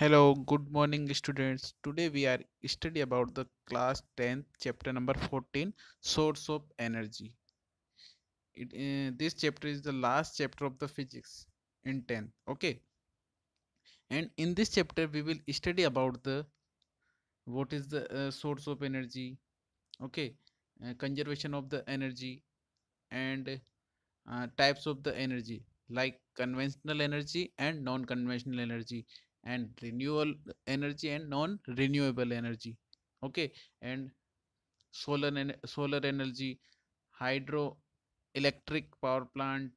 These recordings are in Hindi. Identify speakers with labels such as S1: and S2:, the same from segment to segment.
S1: hello good morning students today we are study about the class 10th chapter number 14 source of energy it, uh, this chapter is the last chapter of the physics in 10th okay and in this chapter we will study about the what is the uh, source of energy okay uh, conservation of the energy and types of the energy like conventional energy and non-conventional energy and renewable energy and non renewable energy okay and solar and solar energy hydroelectric power plant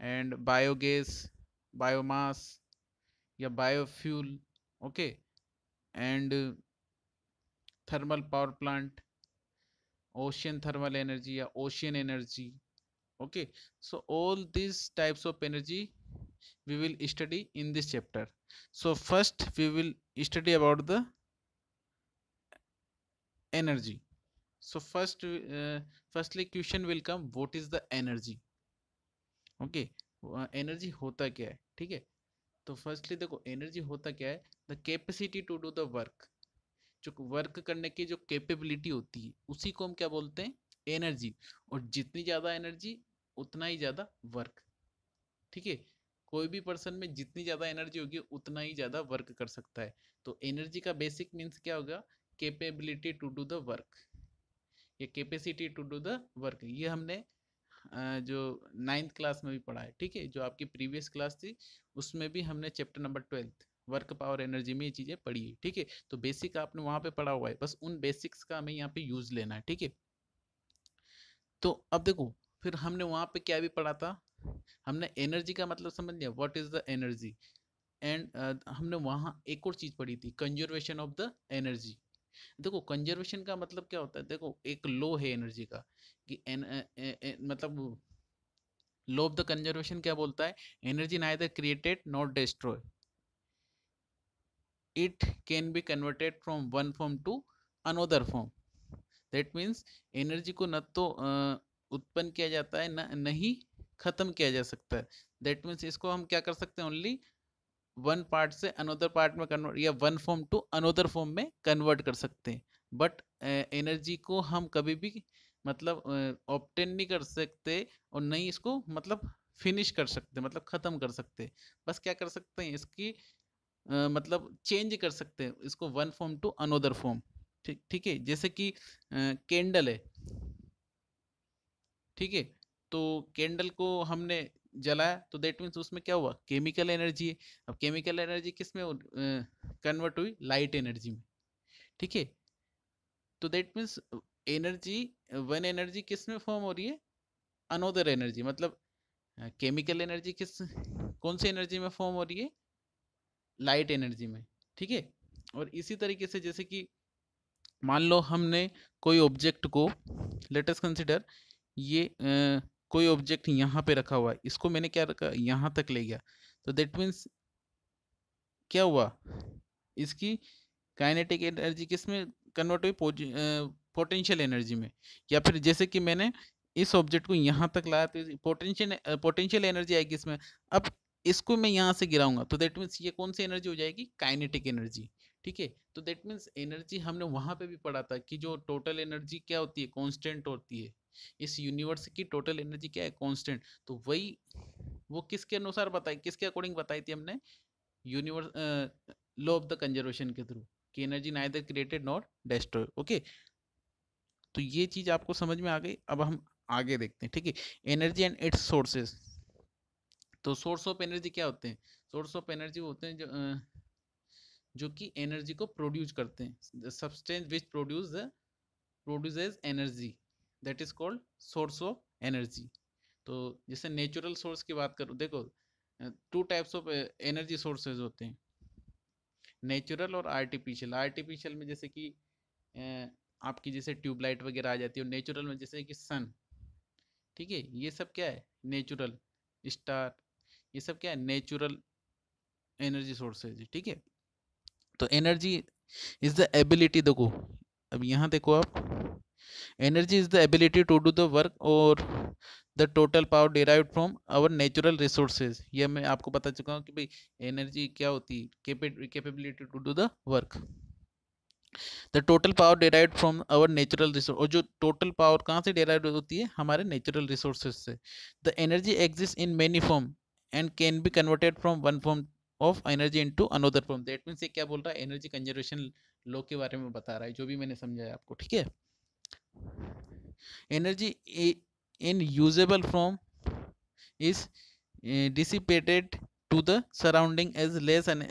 S1: and biogas biomass your biofuel okay and uh, thermal power plant ocean thermal energy or ocean energy okay so all these types of energy we will study in this chapter so first we will study about the energy so first uh, firstly question will come what is the energy okay energy uh, होता क्या है ठीक है तो फर्स्टली देखो एनर्जी होता क्या है the capacity to do the work जो वर्क करने की जो कैपेबिलिटी होती है उसी को हम क्या बोलते हैं एनर्जी और जितनी ज़्यादा एनर्जी उतना ही ज़्यादा वर्क ठीक है कोई भी पर्सन में जितनी ज़्यादा एनर्जी होगी उतना ही ज़्यादा वर्क कर सकता है तो एनर्जी का बेसिक मीन्स क्या होगा capability to do the work या capacity to do the work ये हमने जो नाइन्थ क्लास में भी पढ़ा है ठीक है जो आपकी प्रीवियस क्लास थी उसमें भी हमने chapter number twelfth work power energy में ये चीज़ें पढ़ी है ठीक है तो बेसिक आपने वहाँ पे पढ़ा हुआ है बस उन बेसिक्स का हमें यहाँ पे यूज़ लेना है ठीक है तो अब देखो फिर हमने वहाँ पे क्या भी पढ़ा था हमने एनर्जी का मतलब समझ लिया what is the energy and हमने वहाँ एक और चीज़ पढ़ी थी कंजर्वेशन ऑफ द एनर्जी देखो कंजर्वेशन का मतलब क्या होता है देखो एक लो है एनर्जी का कि एन, ए, ए, ए, मतलब लो ऑफ द कंजर्वेशन क्या बोलता है एनर्जी ना the created not destroy it can be converted from one form to another form that means energy को न तो उत्पन्न किया जाता है न नहीं ख़त्म किया जा सकता है दैट मीन्स इसको हम क्या कर सकते हैं ओनली वन पार्ट से अनोदर पार्ट में कन्वर्ट या one form to another form में कन्वर्ट कर सकते हैं बट एनर्जी को हम कभी भी मतलब ऑप्टेन नहीं कर सकते और नहीं इसको मतलब फिनिश कर सकते मतलब ख़त्म कर सकते बस क्या कर सकते हैं इसकी आ, मतलब चेंज कर सकते हैं इसको one form to another form ठीक ठीक है जैसे कि कैंडल है ठीक है तो कैंडल को हमने जलाया तो देट मीन्स उसमें क्या हुआ केमिकल एनर्जी है अब केमिकल एनर्जी किस में कन्वर्ट हुई लाइट एनर्जी में ठीक है तो that means energy one energy किस में फॉर्म हो रही है अनोदर एनर्जी मतलब केमिकल एनर्जी किस कौन सी एनर्जी में फॉर्म हो रही है लाइट एनर्जी में ठीक है और इसी तरीके से जैसे कि मान लो हमने कोई ऑब्जेक्ट को लेटेस्ट कंसिडर ये आ, कोई ऑब्जेक्ट यहाँ पे रखा हुआ है इसको मैंने क्या रखा यहाँ तक ले गया तो देट मीन्स क्या हुआ इसकी काइनेटिक एनर्जी किस में कन्वर्ट हुई पोटेंशियल एनर्जी में या फिर जैसे कि मैंने इस ऑब्जेक्ट को यहाँ तक लाया तो पोटेंशियल पोटेंशियल एनर्जी आएगी इसमें अब इसको मैं यहाँ से गिराऊंगा तो देट मीन्स ये कौन सी एनर्जी हो जाएगी काइनेटिक एनर्जी ठीक है तो देट मीन्स एनर्जी हमने वहाँ पे भी पढ़ा था कि जो टोटल एनर्जी क्या होती है कॉन्स्टेंट होती है इस यूनिवर्स की टोटल एनर्जी क्या है कॉन्स्टेंट तो वही वो किसके अनुसार बताई किसके अकॉर्डिंग बताई थी हमने universe law of the conservation के थ्रू कि energy neither created not destroy okay तो ये चीज़ आपको समझ में आ गई अब हम आगे देखते हैं ठीक है एनर्जी एंड इट्स सोर्सेस तो सोर्स ऑफ एनर्जी क्या होते हैं सोर्स ऑफ एनर्जी होते हैं जो जो कि एनर्जी को प्रोड्यूस करते हैं substance which produce produces energy that is called source of energy तो जैसे नेचुरल सोर्स की बात करो देखो two types of energy sources होते हैं नेचुरल और आर्टिफिशियल आर्टिफिशियल में जैसे कि आपकी जैसे ट्यूबलाइट वगैरह आ जाती है और नेचुरल में जैसे कि सन ठीक है ये सब क्या है नेचुरल स्टार ये सब क्या है नेचुरल एनर्जी सोर्सेज ठीक है तो एनर्जी इज़ द एबिलिटी देखो अब यहाँ देखो आप energy is the ability to do the work और the total power derive from our natural resources ये मैं आपको बता चुका हूँ कि भाई एनर्जी क्या होती है capability to do the work the total power derive from our natural resource और जो टोटल पावर कहाँ से डेराइव होती है हमारे नेचुरल रिसोर्सेज से the energy exist in many form and can be converted from one form of energy into another form that means क्या बोल रहा है एनर्जी कंजर्वेशन लॉ के बारे में बता रहा है जो भी मैंने समझाया आपको ठीक है energy in usable form is uh, to the surrounding as less an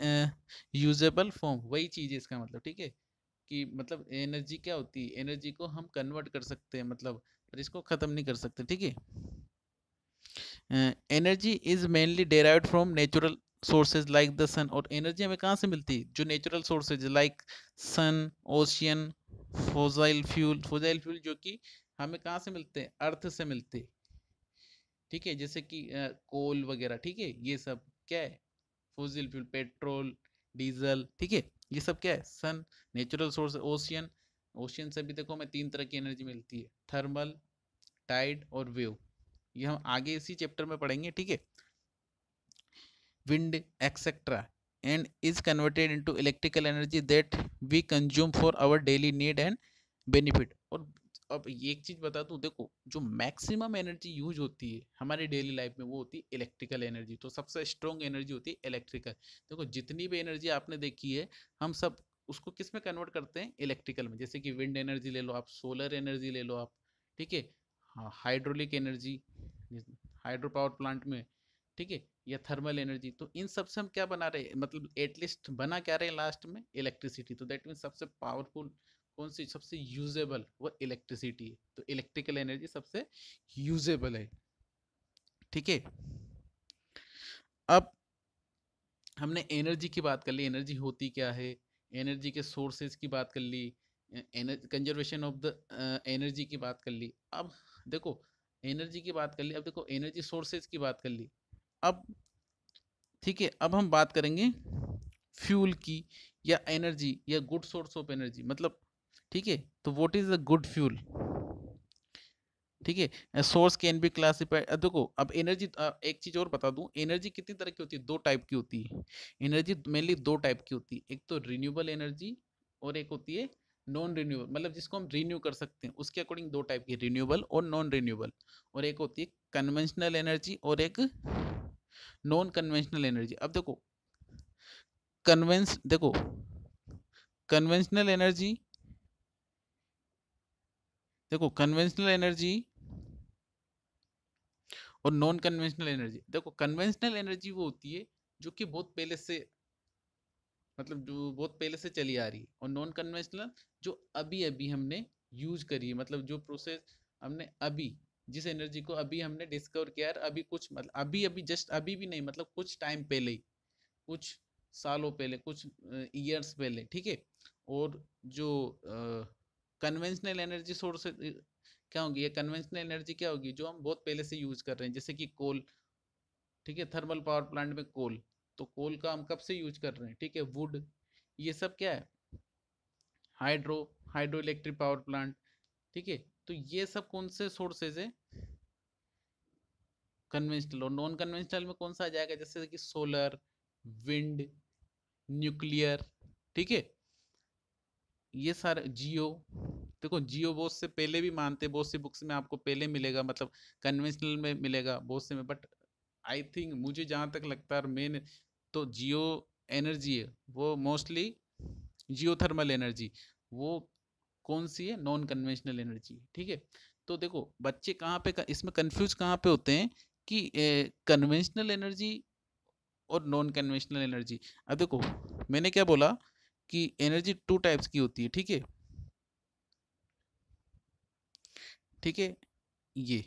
S1: usable form वही चीज़ है इसका मतलब ठीक है कि मतलब एनर्जी क्या होती है एनर्जी को हम कन्वर्ट कर सकते हैं मतलब पर इसको ख़त्म नहीं कर सकते ठीक है energy is mainly derive from natural sources like the sun और एनर्जी हमें कहाँ से मिलती है जो natural sources like sun ocean fossil fuel fossil fuel जो कि हमें कहाँ से मिलते हैं अर्थ से मिलते ठीक है जैसे कि कोल वगैरह ठीक है ये सब क्या है फोजिल फ्यूल पेट्रोल डीजल ठीक है ये सब क्या है sun natural source ocean ocean से भी देखो हमें तीन तरह की एनर्जी मिलती है थर्मल टाइड और वेव ये हम आगे इसी चैप्टर में पढ़ेंगे ठीक है wind etcetera is converted into electrical energy that we consume for our daily need and benefit और अब एक चीज़ बता दूँ देखो जो मैक्सिमम एनर्जी यूज होती है हमारे डेली लाइफ में वो होती है इलेक्ट्रिकल एनर्जी तो सबसे स्ट्रॉन्ग एनर्जी होती है इलेक्ट्रिकल देखो जितनी भी एनर्जी आपने देखी है हम सब उसको किस में कन्वर्ट करते हैं इलेक्ट्रिकल में जैसे कि विंड एनर्जी ले लो आप सोलर एनर्जी ले लो आप ठीक है hydraulic energy hydro power plant में ठीक है या थर्मल एनर्जी तो इन सब से हम क्या बना रहे हैं मतलब एटलीस्ट बना क्या रहे हैं लास्ट में इलेक्ट्रिसिटी तो दैट मीन सबसे पावरफुल कौन सी सबसे यूजेबल वो इलेक्ट्रिसिटी है तो इलेक्ट्रिकल एनर्जी सबसे यूजेबल है ठीक है अब हमने एनर्जी की बात कर ली एनर्जी होती क्या है एनर्जी के सोर्सेज की बात कर ली energy conservation of the energy की बात कर ली अब देखो एनर्जी की बात कर ली अब देखो एनर्जी सोर्सेज की बात कर ली अब ठीक है अब हम बात करेंगे फ्यूल की या एनर्जी या गुड सोर्स ऑफ एनर्जी मतलब ठीक है तो what is a good fuel ठीक है सोर्स कैन बी क्लासिफाइड देखो अब एनर्जी एक चीज़ और बता दूं एनर्जी कितनी तरह की होती है दो टाइप की होती है एनर्जी मेनली दो टाइप की होती है एक तो रिन्यूएबल एनर्जी और एक होती है नॉन रिन्यूएबल मतलब जिसको हम रिन्यू कर सकते हैं उसके अकॉर्डिंग दो टाइप की रिन्यूएबल और नॉन रिन्यूएबल और एक होती है कन्वेंशनल एनर्जी और एक नॉन कन्वेंशनल एनर्जी अब देखो कन्वेंस देखो कन्वेंशनल एनर्जी देखो कन्वेंशनल एनर्जी और नॉन कन्वेंशनल एनर्जी देखो कन्वेंशनल एनर्जी वो होती है जो कि बहुत पहले से मतलब जो बहुत पहले से चली आ रही है और नॉन कन्वेंशनल जो अभी अभी हमने यूज करी है मतलब जो प्रोसेस हमने अभी जिस एनर्जी को अभी हमने डिस्कवर किया है अभी कुछ मतलब अभी अभी जस्ट अभी भी नहीं मतलब कुछ टाइम पहले ही कुछ सालों पहले कुछ ईयर्स पहले ठीक है और जो कन्वेंशनल एनर्जी सोर्स क्या होगी ये कन्वेंशनल एनर्जी क्या होगी जो हम बहुत पहले से यूज कर रहे हैं जैसे कि कोल ठीक है थर्मल पावर प्लांट में कोल तो कोल का हम कब से यूज कर रहे हैं ठीक है वुड ये सब क्या है hydro hydro electric power plant ठीक है तो ये सब कौन से सोर्सेज है कन्वेंशनल और नॉन कन्वेंशनल में कौन सा आ जाएगा जैसे कि सोलर विंड न्यूक्लियर ठीक है ये सारे जियो देखो जियो बहुत से पहले भी मानते बहुत सी बुक्स में आपको पहले मिलेगा मतलब कन्वेंशनल में मिलेगा बहुत से में बट आई थिंक मुझे जहाँ तक लगता है मेन तो जियो एनर्जी है वो मोस्टली जियो थर्मल एनर्जी वो कौन सी है नॉन कन्वेंशनल एनर्जी ठीक है तो देखो बच्चे कहाँ पे इसमें कंफ्यूज कहाँ पे होते हैं कि कन्वेंशनल एनर्जी और नॉन कन्वेंशनल एनर्जी अब देखो मैंने क्या बोला कि एनर्जी टू टाइप्स की होती है ठीक है ठीक है ये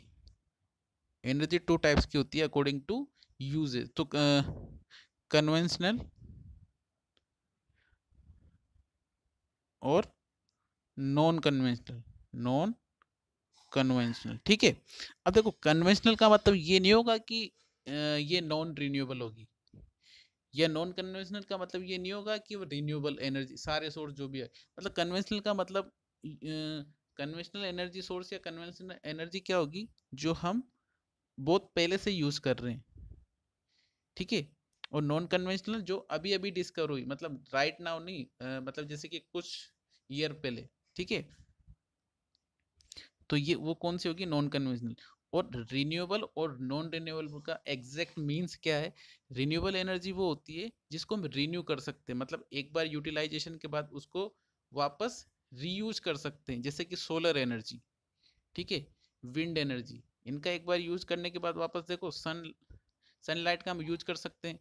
S1: एनर्जी टू टाइप्स की होती है अकॉर्डिंग टू यूजेज तो कन्वेंशनल और नॉन कन्वेंशनल नॉन कन्वेंशनल ठीक है अब देखो कन्वेंशनल का मतलब ये नहीं होगा कि ये नॉन रिन्यूएबल होगी या नॉन कन्वेंशनल का मतलब ये नहीं होगा कि वो रिन्यूएबल एनर्जी सारे सोर्स जो भी है मतलब कन्वेंशनल का मतलब कन्वेंशनल एनर्जी सोर्स या कन्वेंशनल एनर्जी क्या होगी जो हम बहुत पहले से यूज कर रहे हैं ठीक है और नॉन कन्वेंशनल जो अभी अभी डिस्कवर हुई मतलब राइट नाउ नहीं आ, मतलब जैसे कि कुछ ईयर पहले ठीक है तो ये वो कौन सी होगी नॉन कन्वेंशनल और रिन्यूएबल और नॉन रिन्यूएबल का एग्जैक्ट मीन्स क्या है रिन्यूएबल एनर्जी वो होती है जिसको हम रिन्यू कर सकते हैं मतलब एक बार यूटिलाइजेशन के बाद उसको वापस रीयूज कर सकते हैं जैसे कि सोलर एनर्जी ठीक है विंड एनर्जी इनका एक बार यूज करने के बाद वापस देखो सन सनलाइट का हम यूज कर सकते हैं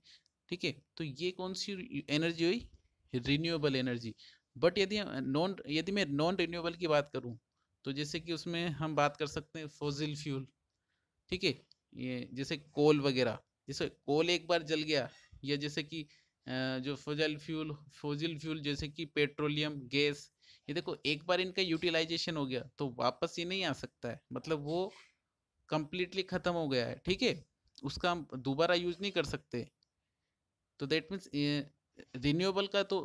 S1: ठीक है तो ये कौन सी एनर्जी हुई रिन्यूएबल एनर्जी बट यदि नॉन यदि मैं नॉन रिन्यूएबल की बात करूँ तो जैसे कि उसमें हम बात कर सकते हैं फोजिल फ्यूल ठीक है ये जैसे कोल वगैरह जैसे कोल एक बार जल गया या जैसे कि जो फोजल फ्यूल फोजिल फ्यूल जैसे कि पेट्रोलियम गैस ये देखो एक बार इनका यूटिलाइजेशन हो गया तो वापस ये नहीं आ सकता है मतलब वो कंप्लीटली ख़त्म हो गया है ठीक है उसका हम दोबारा यूज नहीं कर सकते तो देट मीन्स रिन्यूएबल का तो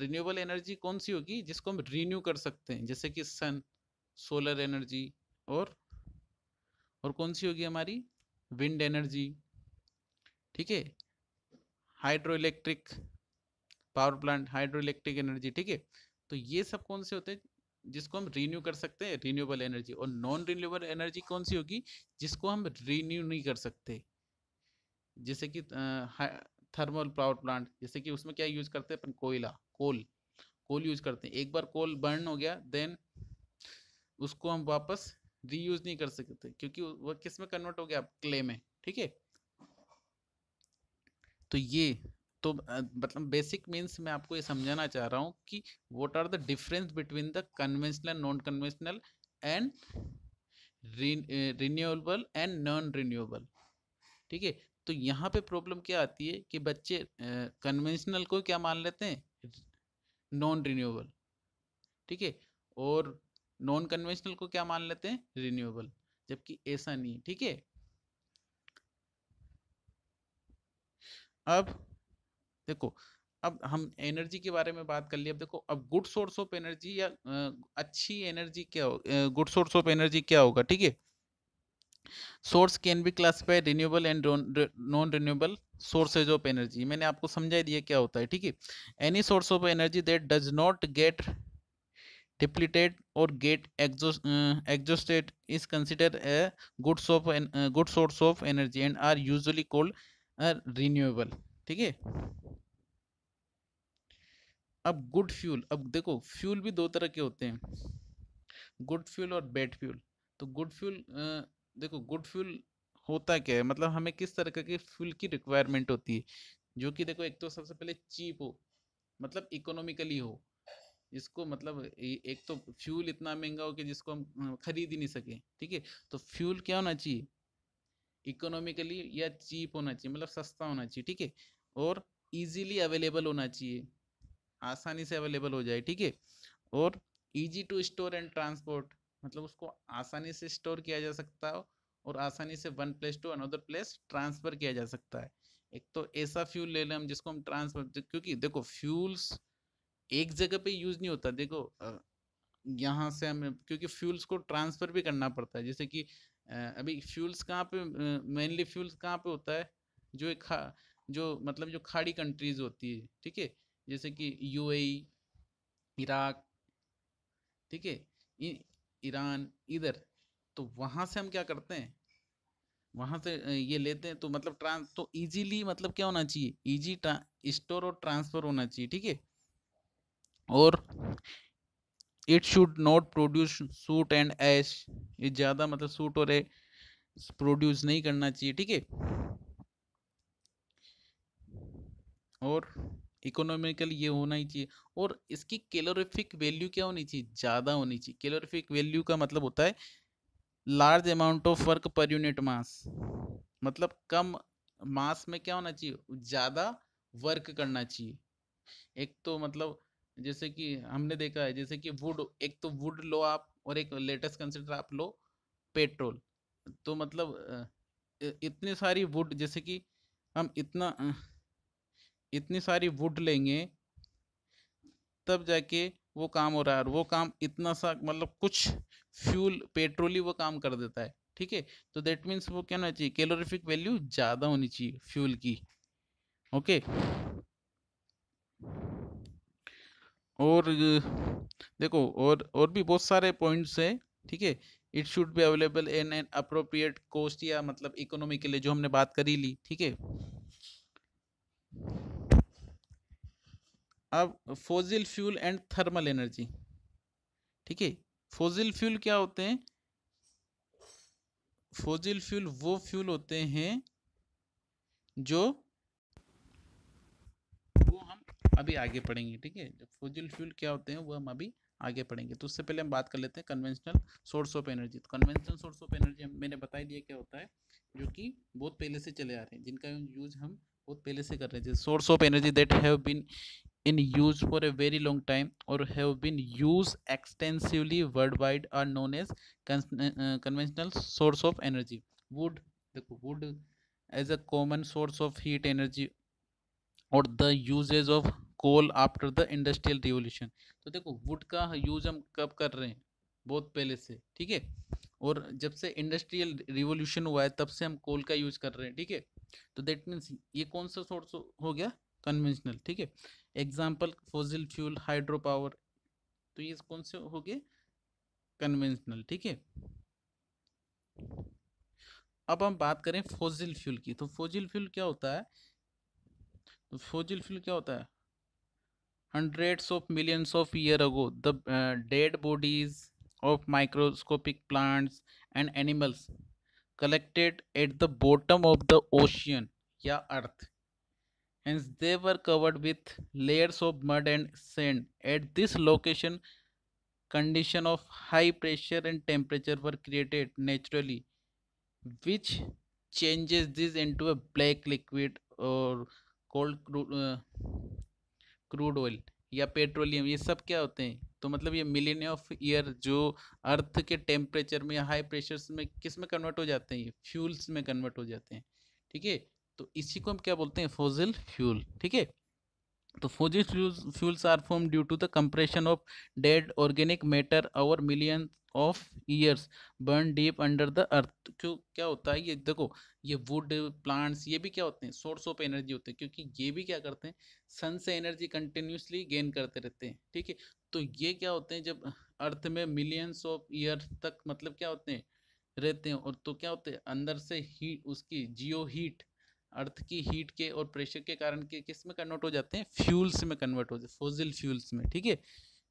S1: रिन्यूएबल एनर्जी कौन सी होगी जिसको हम रीन्यू कर सकते हैं जैसे कि सन सोलर एनर्जी और और कौन सी होगी हमारी विंड एनर्जी ठीक है hydro electric power plant hydro electric energy ठीक है तो ये सब कौन से होते हैं जिसको हम रिन्यू कर सकते हैं रिन्यूएबल एनर्जी और नॉन रिन्यूएबल एनर्जी कौन सी होगी जिसको हम रिन्यू नहीं कर सकते जैसे कि थर्मल पावर प्लांट जैसे कि उसमें क्या यूज़ करते हैं अपन कोयला कोल कोल यूज़ करते हैं एक बार कोल बर्न हो गया देन उसको हम वापस रीयूज नहीं कर सकते क्योंकि वह किस में कन्वर्ट हो गया क्ले में ठीक है तो ये तो मतलब बेसिक मीन्स मैं आपको ये समझाना चाह रहा हूँ कि what are the difference between the conventional non conventional and renewable and non renewable ठीक है तो यहाँ पे प्रॉब्लम क्या आती है कि बच्चे कन्वेंशनल को क्या मान लेते हैं नॉन रिन्यूएबल ठीक है और नॉन कन्वेंशनल को क्या मान लेते हैं रिन्यूएबल जबकि ऐसा नहीं ठीक है अब देखो अब हम एनर्जी के बारे में बात कर लिए अब देखो अब गुड सोर्स ऑफ एनर्जी या अच्छी एनर्जी क्या हो गुड सोर्स ऑफ एनर्जी क्या होगा ठीक है source can be classified renewable and non renewable sources of energy मैंने आपको समझा दिया क्या होता है ठीक है any source of energy that does not get depleted और get exhausted is consider a good a good source of en, uh, good source of energy and uh, ठीक है अब गुड फ्यूल अब देखो फ्यूल भी दो तरह के होते हैं गुड फ्यूल और बैड फ्यूल तो गुड फ्यूल uh, देखो गुड फ्यूल होता क्या है मतलब हमें किस तरह के फ्यूल की रिक्वायरमेंट होती है जो कि देखो एक तो सबसे पहले चीप हो मतलब इकोनॉमिकली हो जिसको मतलब एक तो फ्यूल इतना महंगा हो कि जिसको हम खरीद ही नहीं सके ठीक है तो फ्यूल क्या होना चाहिए इकोनॉमिकली या चीप होना चाहिए मतलब सस्ता होना चाहिए ठीक है और इजीली अवेलेबल होना चाहिए आसानी से अवेलेबल हो जाए ठीक है और easy to store and transport मतलब उसको आसानी से स्टोर किया जा सकता हो और आसानी से one place to another place transfer किया जा सकता है एक तो ऐसा फ्यूल ले लें हम जिसको हम ट्रांसफर क्योंकि देखो फ्यूल्स एक जगह पे यूज़ नहीं होता देखो यहाँ से हमें क्योंकि फ्यूल्स को ट्रांसफ़र भी करना पड़ता है जैसे कि अभी फ्यूल्स कहाँ पे मेनली फ्यूल्स कहाँ पे होता है जो एक खा जो मतलब जो खाड़ी कंट्रीज़ होती है ठीक है जैसे कि यूएई इराक ठीक है ईरान इधर तो वहाँ से हम क्या करते हैं वहाँ से ये लेते हैं तो मतलब ट्रांस तो इजीली मतलब क्या होना चाहिए इजी स्टोर और ट्रांसफ़र होना चाहिए ठीक है और it should not produce soot and ash ये ज़्यादा मतलब सूट और प्रोड्यूस नहीं करना चाहिए ठीक है और इकोनॉमिकल ये होना ही चाहिए और इसकी कैलोरिफिक वैल्यू क्या होनी चाहिए ज़्यादा होनी चाहिए कैलोरिफिक वैल्यू का मतलब होता है large amount of work per unit mass मतलब कम मास में क्या होना चाहिए ज़्यादा वर्क करना चाहिए एक तो मतलब जैसे कि हमने देखा है जैसे कि वुड एक तो वुड लो आप और एक लेटेस्ट कंसिडर आप लो पेट्रोल तो मतलब इतनी सारी वुड जैसे कि हम इतना इतनी सारी वुड लेंगे तब जाके वो काम हो रहा है और वो काम इतना सा मतलब कुछ फ्यूल पेट्रोल ही वो काम कर देता है ठीक है तो देट मीन्स वो क्या होना चाहिए कैलोरीफिक वैल्यू ज़्यादा होनी चाहिए फ्यूल की ओके और देखो और और भी बहुत सारे पॉइंट्स हैं ठीक है it should be available in an appropriate cost या मतलब इकोनॉमी के लिए जो हमने बात करी ली ठीक है अब fossil fuel and thermal energy ठीक है फोजिल फ्यूल क्या होते हैं फोजिल फ्यूल वो फ्यूल होते हैं जो अभी आगे पढ़ेंगे ठीक है फोजिल फ्यूल क्या होते हैं वो हम अभी आगे पढ़ेंगे तो उससे पहले हम बात कर लेते हैं कन्वेंशनल सोर्स ऑफ एनर्जी तो कन्वेंशनल सोर्स ऑफ एनर्जी मैंने बता दिया क्या होता है जो कि बहुत पहले से चले आ रहे हैं जिनका यूज हम बहुत पहले से कर रहे हैं source of energy that have been in use for a very long time और have been use extensively world wide are known as conventional source of energy wood देखो wood as a common source of heat energy और the usages of coal after the industrial revolution तो देखो वुड का यूज हम कब कर रहे हैं बहुत पहले से ठीक है और जब से इंडस्ट्रियल रिवोल्यूशन हुआ है तब से हम कोल का यूज कर रहे हैं ठीक है तो देट मीन्स ये कौन सा सोर्स हो गया कन्वेंशनल ठीक है example fossil fuel hydro power तो ये कौन से हो गए कन्वेंशनल ठीक है अब हम बात करें फोजिल फ्यूल की तो फोजिल फ्यूल क्या होता है तो फोजिल फ्यूल क्या होता है hundreds of millions of years ago the uh, dead bodies of microscopic plants and animals collected at the bottom of the ocean yeah earth hence they were covered with layers of mud and sand at this location condition of high pressure and temperature were created naturally which changes this into a black liquid or cold uh, crude oil या पेट्रोलियम ये सब क्या होते हैं तो मतलब ये मिलियन ऑफ ईयर जो अर्थ के टेम्परेचर में या हाई प्रेशर्स में किस में कन्वर्ट हो जाते हैं ये फ्यूल्स में कन्वर्ट हो जाते हैं ठीक है तो इसी को हम क्या बोलते हैं फोजल फ्यूल ठीक है तो fossil fuels, fuels are form due to the compression of dead organic matter और million of years burn deep under the earth तो क्यों क्या होता है ये देखो ये वुड प्लांट्स ये भी क्या होते हैं सोर्स ऑफ एनर्जी होते हैं क्योंकि ये भी क्या करते हैं सन से एनर्जी कंटिन्यूसली गेन करते रहते हैं ठीक है तो ये क्या होते हैं जब अर्थ में मिलियंस ऑफ ईयर तक मतलब क्या होते हैं रहते हैं और तो क्या होते हैं अंदर से ही उसकी जियो हीट अर्थ की हीट के और प्रेशर के कारण के किस में कन्वर्ट हो जाते हैं फ्यूल्स में कन्वर्ट हो जाते फोजिल फ्यूल्स में ठीक है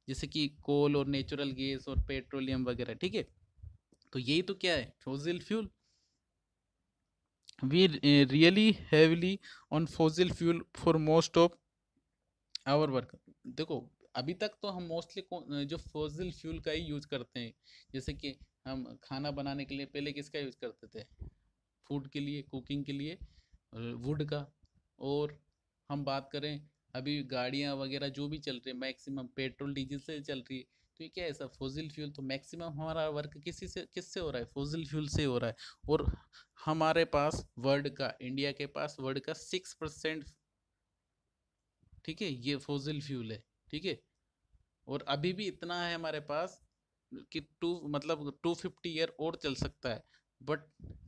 S1: जैसे कि कोल और नेचुरल गैस और पेट्रोलियम वगैरह ठीक है तो यही तो क्या है fossil fuel we really heavily on fossil fuel for most of our work देखो अभी तक तो हम मोस्टली जो फोजिल फ्यूल का ही यूज़ करते हैं जैसे कि हम खाना बनाने के लिए पहले किसका यूज़ करते थे फूड के लिए कुकिंग के लिए वुड का और हम बात करें अभी गाड़ियाँ वगैरह जो भी चल रही है मैक्सिमम पेट्रोल डीजल से चल रही है तो ये क्या है सब फोजिल फ्यूल तो मैक्सिमम हमारा वर्क किसी से किस से हो रहा है फोजिल फ्यूल से हो रहा है और हमारे पास वर्ल्ड का इंडिया के पास वर्ल्ड का सिक्स परसेंट ठीक है ये फोजिल फ्यूल है ठीक है और अभी भी इतना है हमारे पास कि टू मतलब टू फिफ्टी ईयर और चल सकता है बट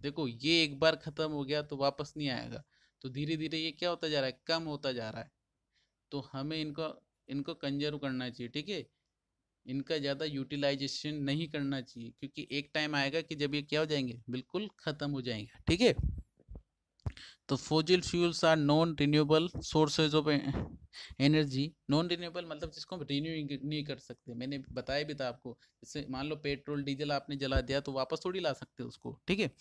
S1: देखो ये एक बार ख़त्म हो गया तो वापस नहीं आएगा तो धीरे धीरे ये क्या होता जा रहा है कम होता जा रहा है तो हमें इनको इनको कंजर्व करना चाहिए ठीक है इनका ज़्यादा यूटिलाइजेशन नहीं करना चाहिए क्योंकि एक टाइम आएगा कि जब ये क्या हो जाएंगे बिल्कुल ख़त्म हो जाएंगे ठीक है तो fossil fuels are non renewable sources of energy non renewable मतलब जिसको हम रिन्यू नहीं कर सकते मैंने बताया भी था आपको जैसे मान लो पेट्रोल डीजल आपने जला दिया तो वापस थोड़ी ला सकते उसको ठीक है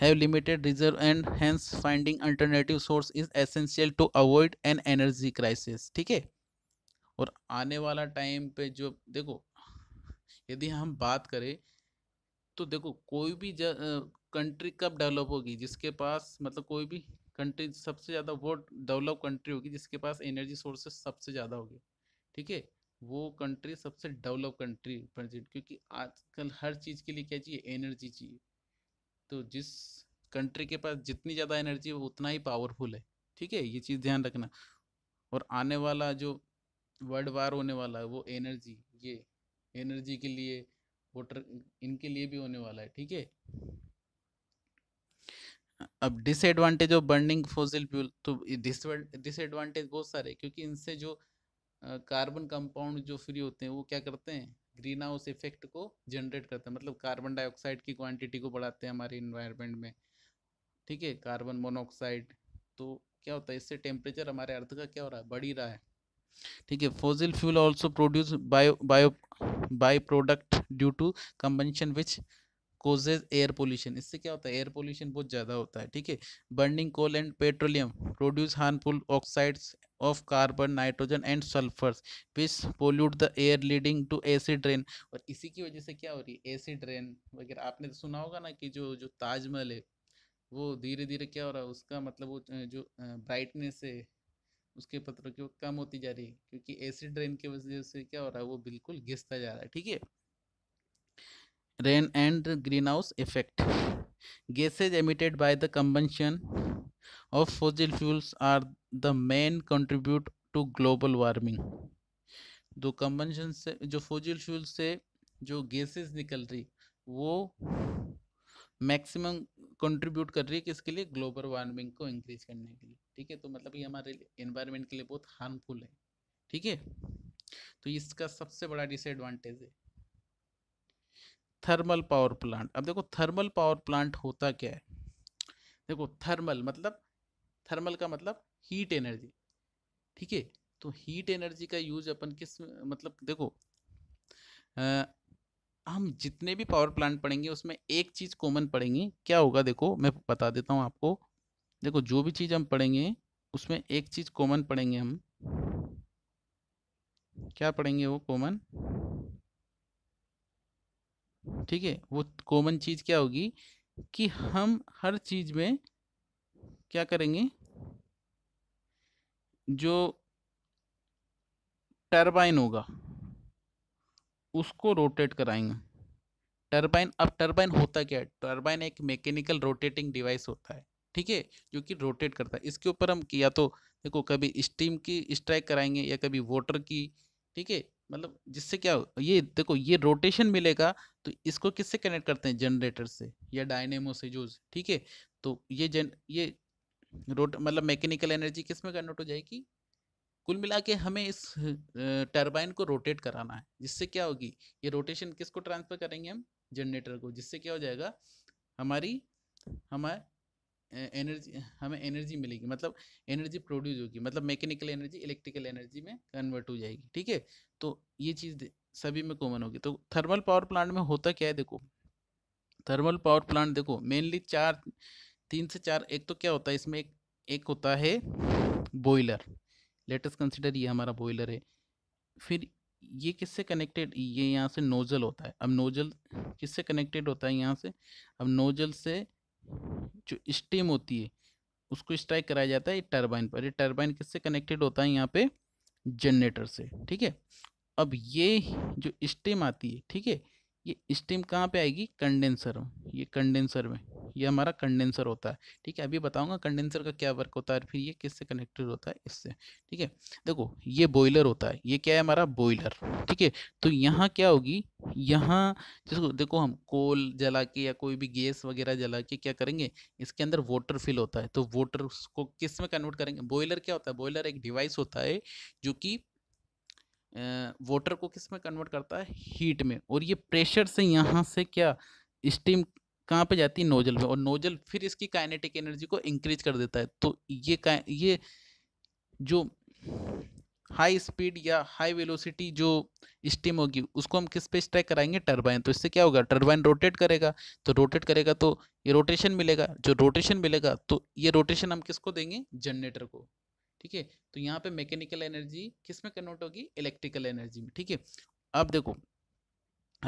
S1: have limited reserve and hence finding alternative source is essential to avoid an energy crisis ठीक है और आने वाला टाइम पे जो देखो यदि हम बात करें तो देखो कोई भी कंट्री कब डेवलप होगी जिसके पास मतलब कोई भी कंट्री सबसे ज़्यादा वो डेवलप कंट्री होगी जिसके पास एनर्जी सोर्सेस सबसे ज़्यादा होगी ठीक है वो कंट्री सबसे डेवलप कंट्री बन क्योंकि आजकल हर चीज़ के लिए क्या चाहिए एनर्जी चाहिए तो जिस कंट्री के पास जितनी ज़्यादा एनर्जी है उतना ही पावरफुल है ठीक है ये चीज़ ध्यान रखना और आने वाला जो वर्ल्ड वार होने वाला है वो एनर्जी ये एनर्जी के लिए वोटर इनके लिए भी होने वाला है ठीक है अब disadvantage of burning fossil fuel तो डिसएडवांटेज बहुत सारे क्योंकि इनसे जो कार्बन कंपाउंड जो फ्री होते हैं वो क्या करते हैं ग्रीन हाउस इफेक्ट को जनरेट करते हैं मतलब कार्बन डाइऑक्साइड की क्वांटिटी को बढ़ाते हैं हमारे इन्वायरमेंट में ठीक है कार्बन मोनोऑक्साइड तो क्या होता है इससे टेम्परेचर हमारे अर्थ का क्या हो रहा है बढ़ ही रहा है ठीक है fossil fuel also produce bio bio by product due to combustion which causes air pollution इससे क्या होता है एयर पोल्यूशन बहुत ज़्यादा होता है ठीक है burning coal and petroleum produce harmful oxides of carbon nitrogen and sulphurs which pollute the air leading to acid rain और इसी की वजह से क्या हो रही है एसिड रेन वगैरह आपने तो सुना होगा ना कि जो जो ताजमहल है वो धीरे धीरे क्या हो रहा है उसका मतलब वो जो ब्राइटनेस है उसके पत्रों की वो कम होती जा रही है क्योंकि एसिड रेन की वजह से क्या हो रहा है वो बिल्कुल घिसता जा रहा है ठीक है rain and greenhouse effect gases emitted by the combustion of fossil fuels are the main contribute to global warming जो कम्बनशन से जो फोजिल फ्यूल से जो गैसेज निकल रही वो मैक्सिमम कंट्रीब्यूट कर रही है किसके लिए ग्लोबल वार्मिंग को इंक्रीज करने के लिए ठीक है तो मतलब ये हमारे एनवायरनमेंट के लिए बहुत हार्मफुल है ठीक है तो इसका सबसे बड़ा डिसएडवांटेज है थर्मल पावर प्लांट अब देखो थर्मल पावर प्लांट होता क्या है देखो थर्मल मतलब थर्मल का मतलब हीट एनर्जी ठीक है तो हीट एनर्जी का यूज अपन किस मतलब देखो आ, हम जितने भी पावर प्लांट पढ़ेंगे उसमें एक चीज़ कॉमन पड़ेंगे क्या होगा देखो मैं बता देता हूँ आपको देखो जो भी चीज़ हम पढ़ेंगे उसमें एक चीज़ कॉमन पढ़ेंगे हम क्या पढ़ेंगे वो कॉमन ठीक है वो कॉमन चीज़ क्या होगी कि हम हर चीज़ में क्या करेंगे जो टर्बाइन होगा उसको रोटेट कराएंगे टर्बाइन अब टर्बाइन होता क्या है टर्बाइन एक मैकेनिकल रोटेटिंग डिवाइस होता है ठीक है जो कि रोटेट करता है इसके ऊपर हम या तो देखो कभी स्टीम की स्ट्राइक कराएंगे या कभी वाटर की ठीक है मतलब जिससे क्या हो? ये देखो ये रोटेशन मिलेगा तो इसको किससे कनेक्ट करते हैं जनरेटर से या डायनेमो से जूस ठीक है तो ये जन ये रोट मतलब मैकेनिकल एनर्जी किस में कन्वर्ट हो जाएगी कुल मिला के हमें इस टरबाइन को रोटेट कराना है जिससे क्या होगी ये रोटेशन किसको ट्रांसफ़र करेंगे हम जनरेटर को जिससे क्या हो जाएगा हमारी हमारे एनर्जी हमें एनर्जी मिलेगी मतलब एनर्जी प्रोड्यूस होगी मतलब मैकेनिकल एनर्जी इलेक्ट्रिकल एनर्जी में कन्वर्ट हो जाएगी ठीक है तो ये चीज़ सभी में कॉमन होगी तो थर्मल पावर प्लांट में होता क्या है देखो थर्मल पावर प्लांट देखो मेनली चार तीन से चार एक तो क्या होता है इसमें एक एक होता है बॉयलर लेटेस्ट कंसिडर ये हमारा बॉयलर है फिर ये किससे कनेक्टेड ये यहाँ से नोजल होता है अब नोजल किससे कनेक्टेड होता है यहाँ से अब नोजल से जो स्टीम होती है उसको स्ट्राइक कराया जाता है टरबाइन पर ये टरबाइन किससे कनेक्टेड होता है यहाँ पे जनरेटर से ठीक है अब ये जो स्टीम आती है ठीक है ये स्टीम कहाँ पे आएगी कंडेंसर में ये कंडेंसर में ये हमारा कंडेंसर होता है ठीक है अभी बताऊंगा कंडेंसर का क्या वर्क होता है फिर ये किससे कनेक्टेड होता है इससे ठीक है देखो ये बॉयलर होता है ये क्या है हमारा बॉयलर ठीक है तो यहाँ क्या होगी यहाँ जिसको देखो हम कोल जला के या कोई भी गैस वगैरह जला के क्या करेंगे इसके अंदर वाटर फिल होता है तो वाटर को किस में कन्वर्ट करेंगे बॉयलर क्या होता है बॉयलर एक डिवाइस होता है जो कि वाटर को किस में कन्वर्ट करता है हीट में और ये प्रेशर से यहाँ से क्या स्टीम कहाँ पे जाती है नोजल में और नोजल फिर इसकी काइनेटिक एनर्जी को इंक्रीज कर देता है तो ये ये जो हाई स्पीड या हाई वेलोसिटी जो स्टीम होगी उसको हम किस पे स्ट्राइक कराएंगे टरबाइन तो इससे क्या होगा टरबाइन रोटेट करेगा तो रोटेट करेगा तो ये रोटेशन मिलेगा जो रोटेशन मिलेगा तो ये रोटेशन हम किसको देंगे जनरेटर को ठीक है तो यहाँ पे मैकेनिकल एनर्जी किस में कन्वर्ट होगी इलेक्ट्रिकल एनर्जी में ठीक है अब देखो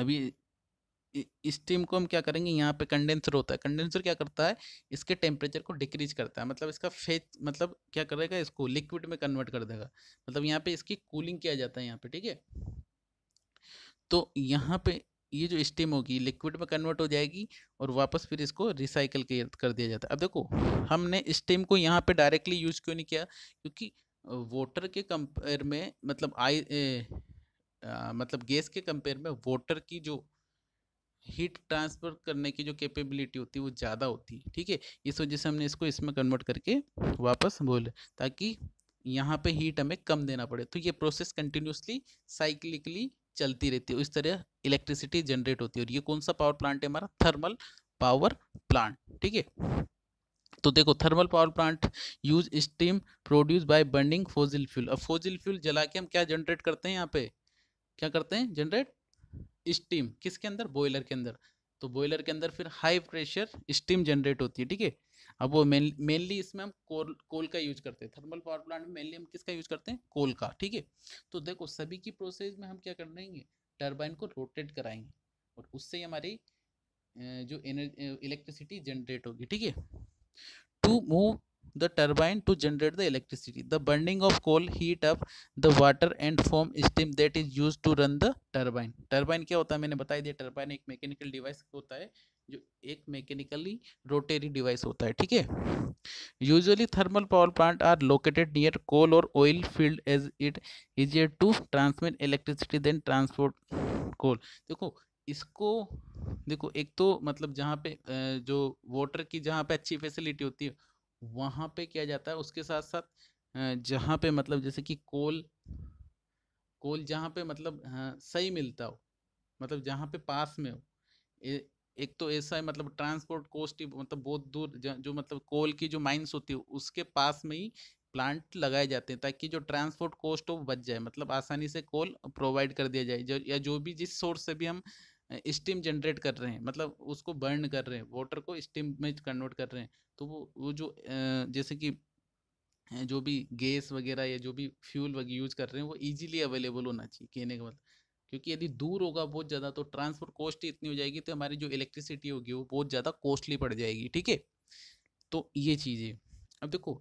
S1: अभी स्टीम को हम क्या करेंगे यहाँ पे कंडेंसर होता है कंडेंसर क्या करता है इसके टेम्परेचर को डिक्रीज करता है मतलब इसका फेज मतलब क्या करेगा इसको लिक्विड में कन्वर्ट कर देगा मतलब यहाँ पे इसकी कूलिंग किया जाता है यहाँ पे ठीक है तो यहाँ पे ये जो स्टीम होगी लिक्विड में कन्वर्ट हो जाएगी और वापस फिर इसको रिसाइकल कर दिया जाता है अब देखो हमने स्टीम को यहाँ पे डायरेक्टली यूज क्यों नहीं किया क्योंकि वाटर के कंपेयर में मतलब आई ए, आ, मतलब गैस के कंपेयर में वाटर की जो हीट ट्रांसफ़र करने की जो कैपेबिलिटी होती है वो ज़्यादा होती है ठीक है इस वजह से हमने इसको इसमें कन्वर्ट करके वापस बोले ताकि यहाँ पे हीट हमें कम देना पड़े तो ये प्रोसेस कंटिन्यूसली साइक्लिकली चलती रहती है इस तरह इलेक्ट्रिसिटी जनरेट होती है और ये कौन सा पावर प्लांट है हमारा थर्मल पावर प्लांट ठीक है तो देखो thermal power plant use steam produce by burning fossil fuel अब फोजिल फ्यूल जला के हम क्या जनरेट करते हैं यहाँ पे क्या करते हैं जनरेट स्टीम किसके अंदर बॉयलर के अंदर तो बॉयलर के अंदर फिर हाई प्रेशर स्टीम जनरेट होती है ठीक है अब वो मेनली इसमें हम कोल कोल का यूज करते हैं थर्मल पावर प्लांट में मेनली हम किसका यूज करते हैं कोल का ठीक है तो देखो सभी की प्रोसेस में हम क्या कर लेंगे टर्बाइन को रोटेट कराएंगे और उससे ही हमारी जो एनर्जी इलेक्ट्रिसिटी जनरेट होगी ठीक है to move the turbine to generate the electricity the burning of coal heat up the water and form steam that is use to run the turbine turbine क्या होता है मैंने बताया दिया टर्बाइन एक मैकेनिकल डिवाइस होता है जो एक मैकेनिकली रोटेरी डिवाइस होता है ठीक है usually thermal power plant are located near coal और oil field as it a to transmit electricity than transport coal देखो इसको देखो एक तो मतलब जहाँ पे जो वाटर की जहाँ पे अच्छी फैसिलिटी होती है वहाँ पे किया जाता है उसके साथ साथ जहाँ पे मतलब जैसे कि कोल कोल जहाँ पे मतलब हाँ, सही मिलता हो मतलब जहाँ पे पास में हो एक तो ऐसा है मतलब ट्रांसपोर्ट कोस्ट ही मतलब बहुत दूर जो मतलब कोल की जो माइंस होती है उसके पास में ही प्लांट लगाए जाते हैं ताकि जो ट्रांसपोर्ट कॉस्ट हो बच जाए मतलब आसानी से कोल प्रोवाइड कर दिया जाए जो या जो भी जिस सोर्स से भी हम स्टीम जनरेट कर रहे हैं मतलब उसको बर्न कर रहे हैं वाटर को स्टीम में कन्वर्ट कर रहे हैं तो वो वो जो जैसे कि जो भी गैस वगैरह या जो भी फ्यूल वगैरह यूज कर रहे हैं वो इजीली अवेलेबल होना चाहिए कहने का मतलब क्योंकि यदि दूर होगा बहुत ज़्यादा तो ट्रांसपोर्ट कॉस्ट ही इतनी हो जाएगी तो हमारी जो इलेक्ट्रिसिटी होगी वो बहुत ज़्यादा कॉस्टली पड़ जाएगी ठीक है तो ये चीज़ें अब देखो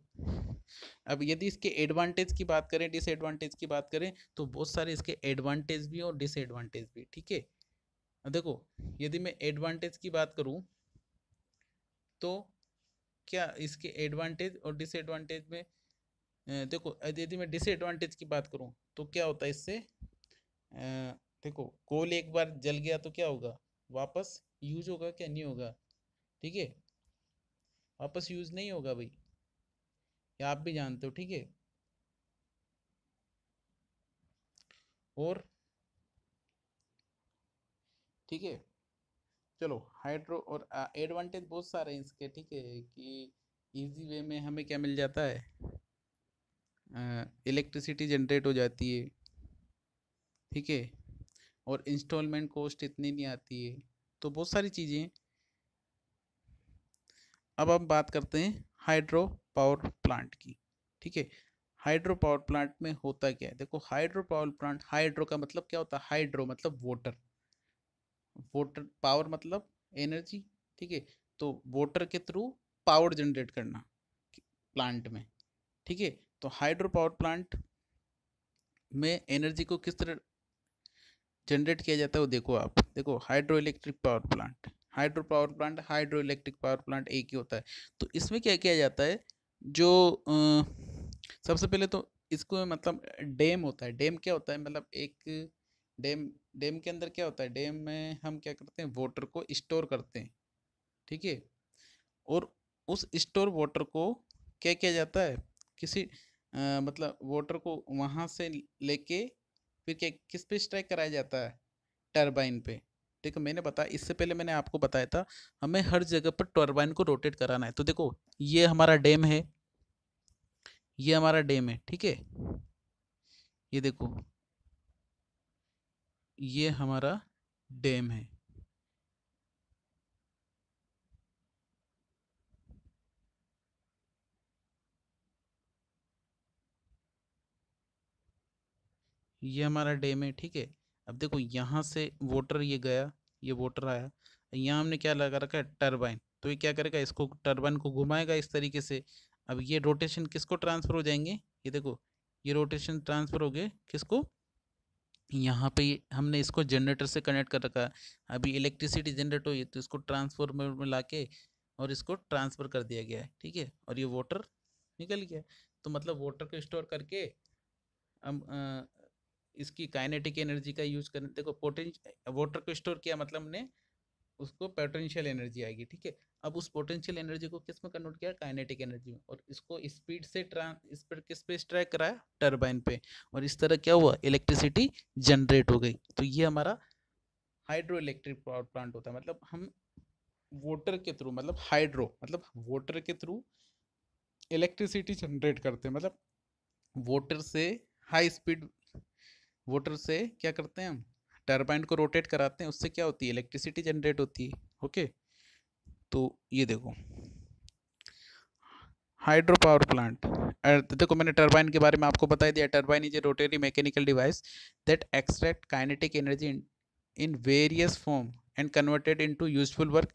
S1: अब यदि इसके एडवांटेज की बात करें डिसएडवांटेज की बात करें तो बहुत सारे इसके एडवांटेज भी और डिसएडवांटेज भी ठीक है अब देखो यदि मैं एडवांटेज की बात करूँ तो क्या इसके एडवांटेज और डिसएडवांटेज में देखो यदि मैं डिसएडवांटेज की बात करूँ तो क्या होता है इससे देखो कोल एक बार जल गया तो क्या होगा वापस यूज होगा क्या नहीं होगा ठीक है वापस यूज नहीं होगा भाई ये आप भी जानते हो ठीक है और ठीक है चलो हाइड्रो और एडवांटेज बहुत सारे हैं इसके ठीक है कि इजी वे में हमें क्या मिल जाता है इलेक्ट्रिसिटी जनरेट हो जाती है ठीक है और इंस्टॉलमेंट कॉस्ट इतनी नहीं आती है तो बहुत सारी चीज़ें अब हम बात करते हैं हाइड्रो पावर प्लांट की ठीक है हाइड्रो पावर प्लांट में होता क्या है देखो हाइड्रो पावर प्लांट हाइड्रो का मतलब क्या होता है हाइड्रो मतलब वाटर वाटर पावर मतलब एनर्जी ठीक है तो वाटर के थ्रू पावर जनरेट करना प्लांट में ठीक है तो हाइड्रो पावर प्लांट में एनर्जी को किस तरह जनरेट किया जाता है वो देखो आप देखो hydro electric power plant hydro power plant hydro electric power plant एक ही होता है तो इसमें क्या किया जाता है जो आ, सबसे पहले तो इसको मतलब डैम होता है डैम क्या होता है मतलब एक डैम डैम के अंदर क्या होता है डैम में हम क्या करते हैं वाटर को स्टोर करते हैं ठीक है और उस स्टोर वाटर को क्या किया जाता है किसी आ, मतलब वाटर को वहाँ से लेके फिर क्या किस पे स्ट्राइक कराया जाता है टर्बाइन पे ठीक है मैंने बताया इससे पहले मैंने आपको बताया था हमें हर जगह पर टर्बाइन को रोटेट कराना है तो देखो ये हमारा डैम है ये हमारा डैम है ठीक है ये देखो ये हमारा डैम है ये हमारा डे में ठीक है अब देखो यहाँ से वोटर ये गया ये वोटर आया यहाँ हमने क्या लगा रखा है टर्बाइन तो ये क्या करेगा इसको टर्बाइन को घुमाएगा इस तरीके से अब ये रोटेशन किसको ट्रांसफ़र हो जाएंगे ये देखो ये रोटेशन ट्रांसफ़र हो गए किसको यहाँ पे हमने इसको जनरेटर से कनेक्ट कर रखा है अभी इलेक्ट्रिसिटी जनरेट हुई तो इसको ट्रांसफॉर्मर में ला के और इसको ट्रांसफ़र कर दिया गया है ठीक है और ये वाटर निकल गया तो मतलब वाटर को स्टोर करके हम इसकी काइनेटिक एनर्जी का यूज करने देखो पोटेंशियल वाटर को स्टोर किया मतलब हमने उसको पोटेंशियल एनर्जी आएगी ठीक है अब उस पोटेंशियल एनर्जी को किस में कन्वर्ट किया काइनेटिक एनर्जी में और इसको स्पीड से ट्रांस स्पीड किस पे स्ट्राइक कराया टर्बाइन पे और इस तरह क्या हुआ इलेक्ट्रिसिटी जनरेट हो गई तो ये हमारा हाइड्रो इलेक्ट्रिक पावर प्लांट होता है मतलब हम वोटर के थ्रू मतलब हाइड्रो मतलब वोटर के थ्रू इलेक्ट्रिसिटी जनरेट करते हैं मतलब वोटर से हाई स्पीड वोटर से क्या करते हैं हम टर्बाइन को रोटेट कराते हैं उससे क्या होती है इलेक्ट्रिसिटी जनरेट होती है ओके तो ये देखो हाइड्रो पावर प्लांट देखो मैंने टर्बाइन के बारे में आपको बता दिया turbine is a rotary mechanical device that extract kinetic energy in various form and converted into useful work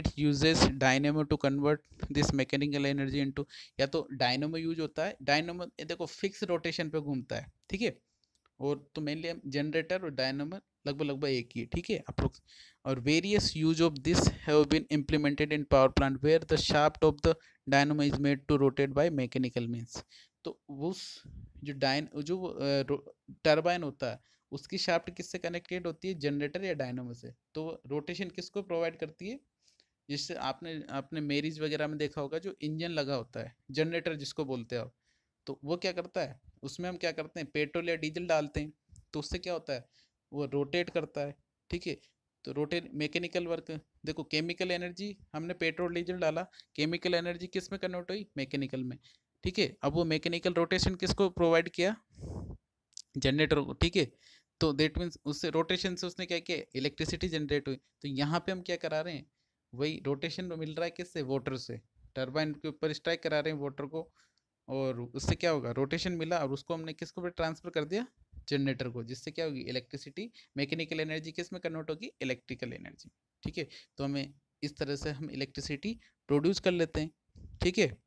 S1: it uses dynamo to convert this mechanical energy into या तो डायनोमो यूज होता है dynamo देखो फिक्स रोटेशन पे घूमता है ठीक है और तो मेनली जनरेटर और डायनोमर लगभग लगभग एक ही है ठीक है अप्रोक्स और various use of this have been implemented in power plant where the shaft of the dynamo is made to rotate by mechanical means तो उस जो डायन जो टर्बाइन होता है उसकी शाफ्ट किससे कनेक्टेड होती है जनरेटर या डायनोमो से तो रोटेशन किसको प्रोवाइड करती है जिससे आपने आपने मेरीज वगैरह में देखा होगा जो इंजन लगा होता है जनरेटर जिसको बोलते हैं आप तो वो क्या करता है उसमें हम क्या करते हैं पेट्रोल या डीजल डालते हैं तो उससे क्या होता है वो रोटेट करता है ठीक है तो रोटेट मैकेनिकल वर्क देखो केमिकल एनर्जी हमने पेट्रोल डीजल डाला केमिकल एनर्जी किस में कन्वर्ट हुई मैकेनिकल में ठीक है अब वो मैकेनिकल रोटेशन किसको प्रोवाइड किया जनरेटर को ठीक है तो देट मीन्स उससे रोटेशन से उसने क्या किया इलेक्ट्रिसिटी जनरेट हुई तो यहाँ पे हम क्या करा रहे हैं वही रोटेशन मिल रहा है किससे वोटर से टर्बाइन के ऊपर स्ट्राइक करा रहे हैं वोटर को और उससे क्या होगा रोटेशन मिला और उसको हमने किसको पे ट्रांसफ़र कर दिया जनरेटर को जिससे क्या होगी इलेक्ट्रिसिटी मैकेनिकल एनर्जी किस में कन्वर्ट होगी इलेक्ट्रिकल एनर्जी ठीक है तो हमें इस तरह से हम इलेक्ट्रिसिटी प्रोड्यूस कर लेते हैं ठीक है